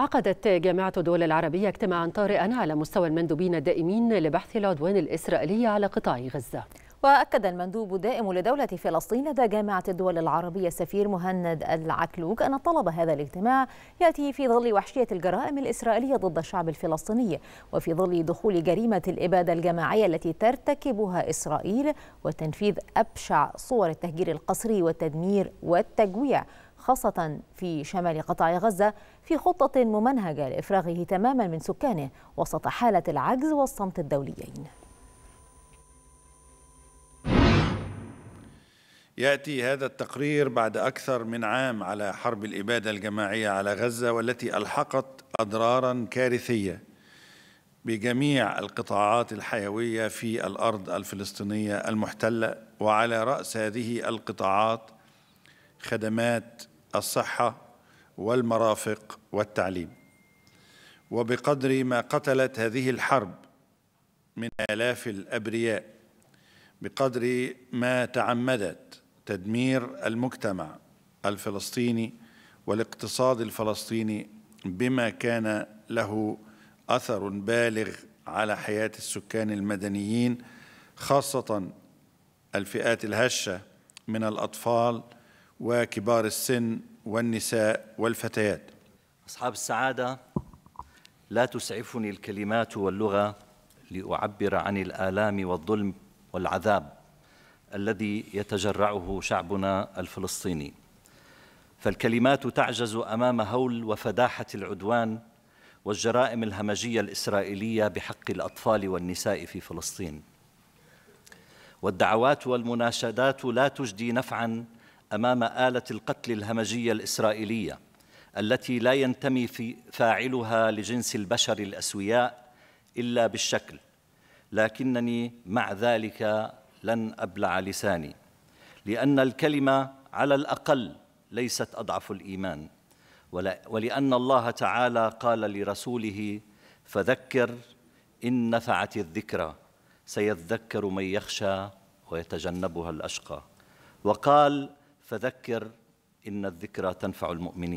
عقدت جامعة الدول العربية اجتماعا طارئا على مستوى المندوبين الدائمين لبحث العدوان الإسرائيلي على قطاع غزة وأكد المندوب الدائم لدولة فلسطين لدى جامعة الدول العربية السفير مهند العكلوك أن طلب هذا الاجتماع يأتي في ظل وحشية الجرائم الإسرائيلية ضد الشعب الفلسطيني وفي ظل دخول جريمة الإبادة الجماعية التي ترتكبها إسرائيل وتنفيذ أبشع صور التهجير القسري والتدمير والتجويع خاصة في شمال قطاع غزة في خطة ممنهجة لإفراغه تماما من سكانه وسط حالة العجز والصمت الدوليين ياتي هذا التقرير بعد اكثر من عام على حرب الاباده الجماعيه على غزه والتي الحقت اضرارا كارثيه بجميع القطاعات الحيويه في الارض الفلسطينيه المحتله وعلى راس هذه القطاعات خدمات الصحه والمرافق والتعليم وبقدر ما قتلت هذه الحرب من الاف الابرياء بقدر ما تعمدت تدمير المجتمع الفلسطيني والاقتصاد الفلسطيني بما كان له أثر بالغ على حياة السكان المدنيين خاصة الفئات الهشة من الأطفال وكبار السن والنساء والفتيات أصحاب السعادة لا تسعفني الكلمات واللغة لأعبر عن الآلام والظلم والعذاب الذي يتجرعه شعبنا الفلسطيني فالكلمات تعجز امام هول وفداحه العدوان والجرائم الهمجيه الاسرائيليه بحق الاطفال والنساء في فلسطين والدعوات والمناشدات لا تجدي نفعا امام اله القتل الهمجيه الاسرائيليه التي لا ينتمي في فاعلها لجنس البشر الاسوياء الا بالشكل لكنني مع ذلك لن أبلع لساني لأن الكلمة على الأقل ليست أضعف الإيمان ولأن الله تعالى قال لرسوله فذكر إن نفعت الذكرى سيذكر من يخشى ويتجنبها الأشقى وقال فذكر إن الذكرى تنفع المؤمنين